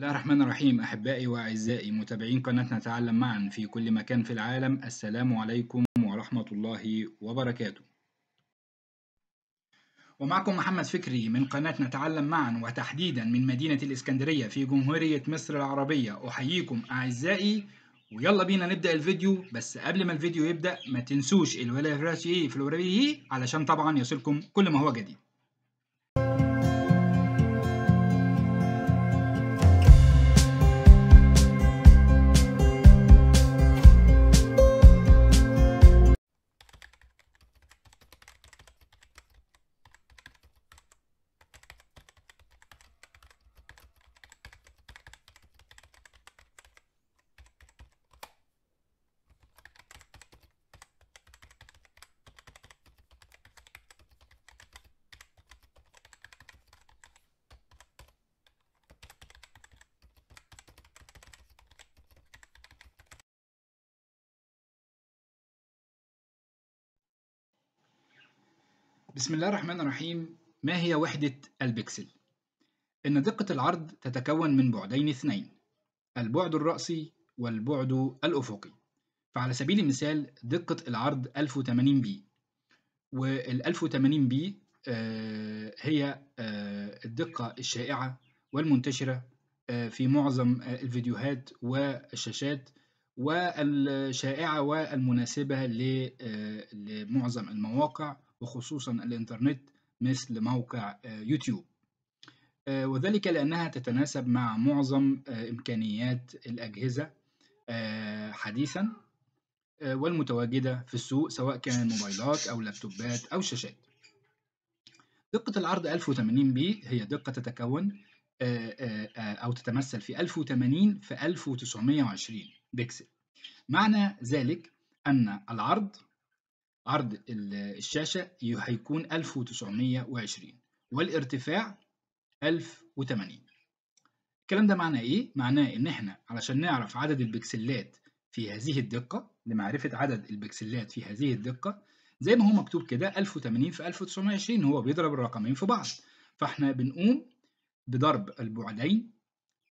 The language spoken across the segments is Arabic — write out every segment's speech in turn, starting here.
الله الرحمن الرحيم أحبائي وأعزائي متابعين قناة نتعلم معا في كل مكان في العالم السلام عليكم ورحمة الله وبركاته ومعكم محمد فكري من قناة نتعلم معا وتحديدا من مدينة الإسكندرية في جمهورية مصر العربية أحييكم أعزائي ويلا بينا نبدأ الفيديو بس قبل ما الفيديو يبدأ ما تنسوش الولاء في الوريه علشان طبعا يصلكم كل ما هو جديد بسم الله الرحمن الرحيم ما هي وحدة البكسل؟ إن دقة العرض تتكون من بعدين اثنين البعد الرأسي والبعد الأفقي فعلى سبيل المثال دقة العرض 1080 بي وال 1080 بي آه، هي آه، الدقة الشائعة والمنتشرة آه، في معظم الفيديوهات والشاشات والشائعة والمناسبة لمعظم المواقع وخصوصا الإنترنت مثل موقع آه، يوتيوب آه، وذلك لأنها تتناسب مع معظم آه، إمكانيات الأجهزة حديثا والمتواجدة في السوق سواء كان موبايلات أو لابتوبات أو شاشات دقة العرض 1080 بي هي دقة تتكون أو تتمثل في 1080 في 1920 بكسل معنى ذلك أن العرض عرض الشاشة هيكون 1920 والارتفاع 1080 الكلام ده معناه ايه؟ معناه ان احنا علشان نعرف عدد البكسلات في هذه الدقة لمعرفة عدد البكسلات في هذه الدقة زي ما هو مكتوب كده 1080 في 1920 هو بيضرب الرقمين في بعض فاحنا بنقوم بضرب البعدين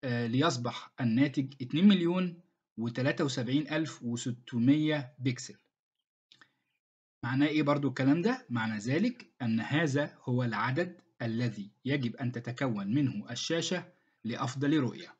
آه، ليصبح الناتج 2 مليون و 73600 بكسل معناه إيه برضو الكلام ده؟ معنى ذلك أن هذا هو العدد الذي يجب أن تتكون منه الشاشة لأفضل رؤية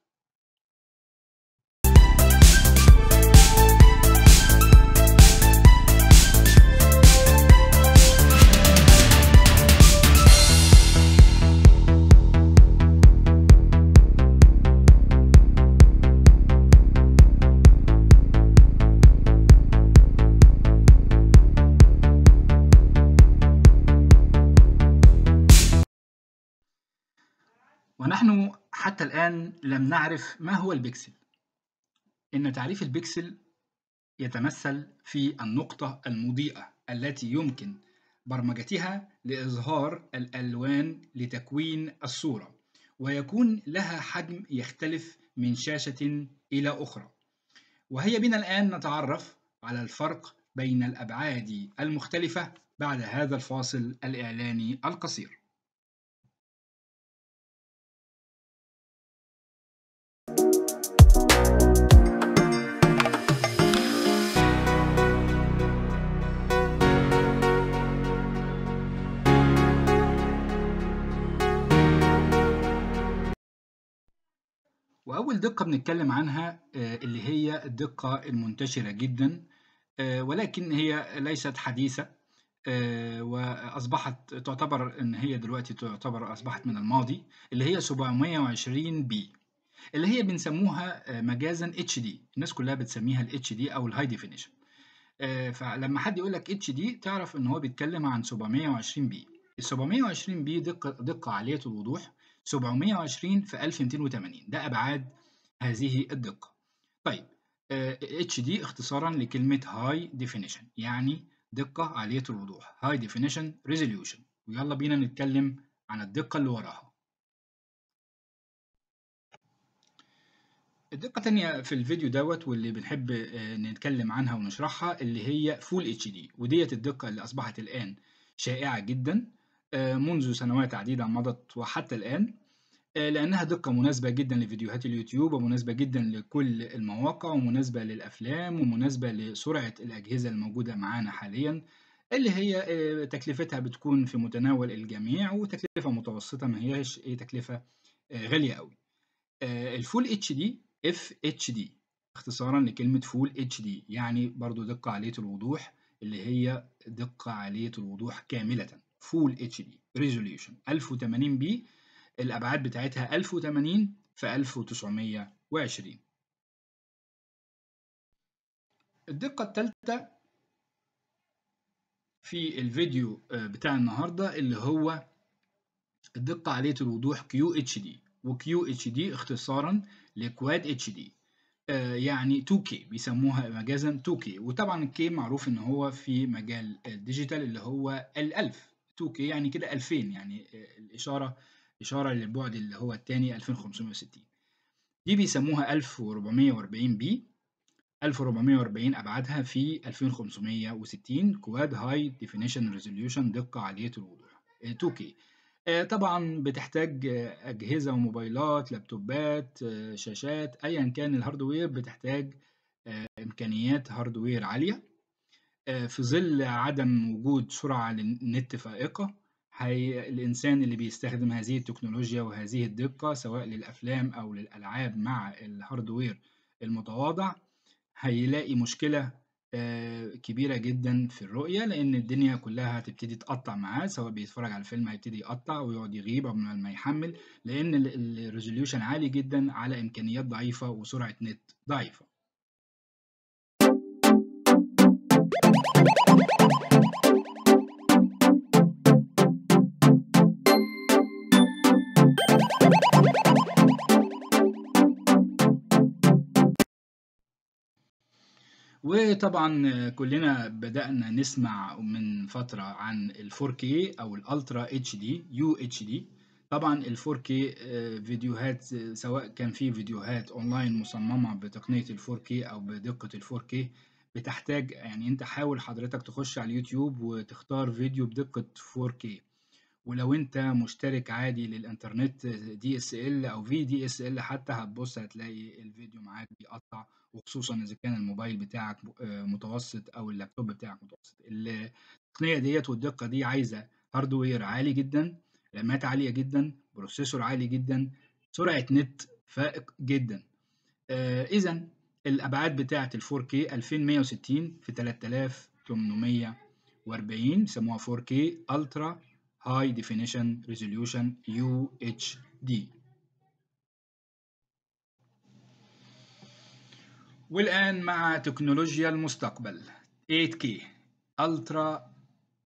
إذا لم نعرف ما هو البكسل إن تعريف البكسل يتمثل في النقطة المضيئة التي يمكن برمجتها لإظهار الألوان لتكوين الصورة ويكون لها حجم يختلف من شاشة إلى أخرى وهي بنا الآن نتعرف على الفرق بين الأبعاد المختلفة بعد هذا الفاصل الإعلاني القصير وأول دقة بنتكلم عنها آه، اللي هي الدقة المنتشرة جدا آه، ولكن هي ليست حديثة آه، وأصبحت تعتبر إن هي دلوقتي تعتبر أصبحت من الماضي اللي هي 720 بي اللي هي بنسموها مجازا اتش دي الناس كلها بتسميها الاتش دي أو الهاي ديفينيشن فلما حد يقول لك اتش دي تعرف إن هو بيتكلم عن 720 بي ال 720 بي دقة دقة عالية الوضوح 720 في 1280 ده أبعاد هذه الدقة طيب آه، اتش دي اختصارا لكلمة هاي ديفينيشن يعني دقة عالية الوضوح هاي ديفينيشن ريزوليوشن ويلا بينا نتكلم عن الدقة اللي وراها الدقة الثانية في الفيديو دوت واللي بنحب آه، نتكلم عنها ونشرحها اللي هي فول اتش دي وديت الدقة اللي أصبحت الآن شائعة جدا آه، منذ سنوات عديدة مضت وحتى الآن آه، لأنها دقة مناسبة جدا لفيديوهات اليوتيوب ومناسبة جدا لكل المواقع ومناسبة للأفلام ومناسبة لسرعة الأجهزة الموجودة معانا حاليا اللي هي آه، تكلفتها بتكون في متناول الجميع وتكلفة متوسطة ما هياش تكلفة غالية قوي الفول اتش دي اف اتش دي اختصارا لكلمة فول اتش دي يعني برضو دقة عالية الوضوح اللي هي دقة عالية الوضوح كاملة فول اتش دي ريزوليوشن 1080 بي الابعاد بتاعتها 1080 في 1920 الدقة الثالثة في الفيديو آه، بتاع النهاردة اللي هو الدقة عالية الوضوح QHD دي اختصارا لكواد اتش آه، دي يعني 2K بيسموها مجازا 2K وطبعا الكي معروف ان هو في مجال الديجيتال اللي هو الألف 2K يعني كده 2000 يعني آه، الإشارة إشارة للبعد اللي هو الثاني 2560 دي بيسموها 1440 بي 1440 أبعادها في 2560 كواد هاي ديفينيشن ريزوليوشن دقة عالية الوضوح 2K آه، آه، طبعا بتحتاج أجهزة وموبايلات لابتوبات شاشات أيا كان الهاردوير بتحتاج إمكانيات هاردوير عالية آه، في ظل عدم وجود سرعة للنت فائقة هي الإنسان اللي بيستخدم هذه التكنولوجيا وهذه الدقة سواء للأفلام أو للألعاب مع الهاردوير المتواضع هيلاقي مشكلة آه، كبيرة جدا في الرؤية لأن الدنيا كلها هتبتدي تقطع معاه سواء بيتفرج على الفيلم هيبتدي يقطع ويقعد يغيب قبل ما يحمل لأن الريزوليوشن عالي جدا على إمكانيات ضعيفة وسرعة نت ضعيفة وطبعا كلنا بدأنا نسمع من فترة عن ال 4K أو الألترا HD UHD طبعا ال 4K آه، فيديوهات آه، سواء كان في فيديوهات اونلاين مصممة بتقنية ال 4K أو بدقة ال 4K بتحتاج يعني انت حاول حضرتك تخش على اليوتيوب وتختار فيديو بدقة 4K ولو انت مشترك عادي للانترنت دي اس ال او في دي اس ال حتى هتبص هتلاقي الفيديو معاك بيقطع وخصوصا اذا كان الموبايل بتاعك آه، متوسط او اللابتوب بتاعك متوسط التقنيه ديت والدقه دي عايزه هاردوير عالي جدا رامات عاليه جدا بروسيسور عالي جدا سرعه نت فائق جدا آه اذا الابعاد بتاعه ال 4K 2160 في 3840 بيسموها 4K الترا High Definition Resolution UHD والآن مع تكنولوجيا المستقبل 8K Ultra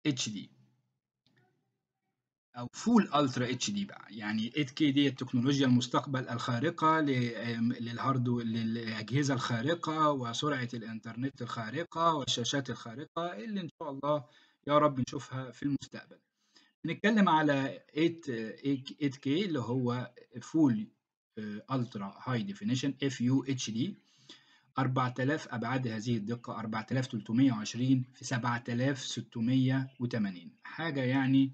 HD أو فول Ultra HD بقى يعني 8K دي التكنولوجيا المستقبل الخارقة للهارد للأجهزة الخارقة وسرعة الإنترنت الخارقة والشاشات الخارقة اللي إن شاء الله يا رب نشوفها في المستقبل نتكلم على 8 8K اللي هو فول الترا هاي ديفينيشن اف يو اتش دي 4000 ابعاد هذه الدقه 4320 في 7680 حاجه يعني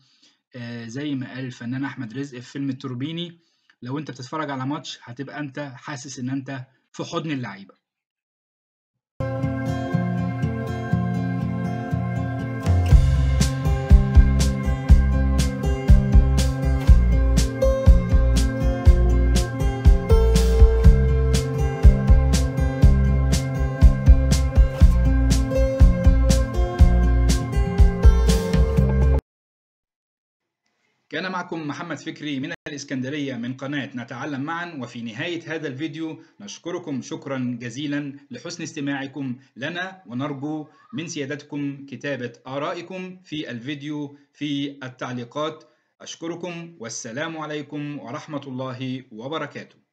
uh, زي ما قال الفنان احمد رزق في فيلم التوربيني لو انت بتتفرج على ماتش هتبقى انت حاسس ان انت في حضن اللعيبه معكم محمد فكري من الإسكندرية من قناة نتعلم معا وفي نهاية هذا الفيديو نشكركم شكرا جزيلا لحسن استماعكم لنا ونرجو من سيادتكم كتابة آرائكم في الفيديو في التعليقات أشكركم والسلام عليكم ورحمة الله وبركاته